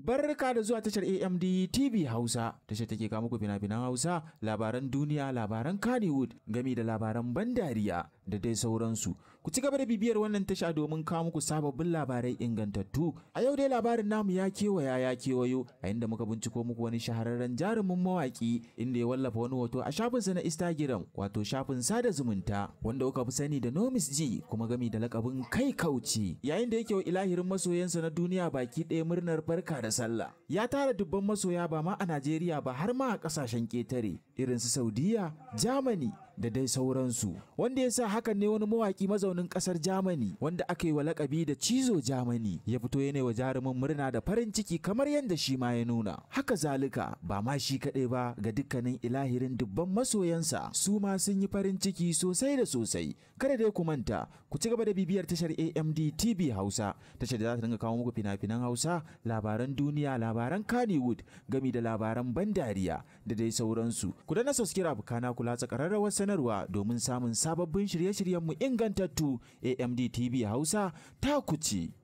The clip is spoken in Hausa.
Barka da zuwa tashar AMD TV Hausa, tashar take kawo muku fina-finan Hausa, labaran duniya, labaran Kannywood, gami da labaran ban dariya da dai sauransu. Ku ci gaba da bibiyar wannan tasha domin kawo muku sababbin labarai ingantattu. A yau dai labarin namu ya kewaya ya kewayo a inda muka binciko muku wani shahararren jarumin mawaƙi inda ya wallafa wani hoto a shafinsa na Instagram wato shafin sada zumunta wanda kuka fi sani da Nomis G kuma gami da lakabin kai kauce. Yayin da yake wa ilahirin masoyansa na duniya baki ɗaya murnar barka da sallah. Ya tara dubban masoya ba ma a Najeriya ba har ma a ƙasashen ƙetare irin su Saudiya, Germany, da dai sauransu wanda ya sa hakan ne wani mawaki mazaunin kasar Germany wanda aka yi wa lakabi da cizo Germany ya fito yana wa jarumin murna da farin ciki kamar yadda shi ma ya nuna haka zalika ba ma shi kaɗai ba ga dukkanin ilahirin dubban masoyansa su ma sun yi farin ciki sosai da sosai kada dai ku manta ku ci gaba da bibiyar tashar AMD TV Hausa tashar da za ta dinga kawo muku fina-finan Hausa labaran duniya labaran Kannywood gami da labaran ban dariya da dai sauransu. Ku dana subscribe kana kula tsakararrawar sanarwa domin samun sababbin shirye-shiryenmu ingantattu AMD TV Hausa ta kuce.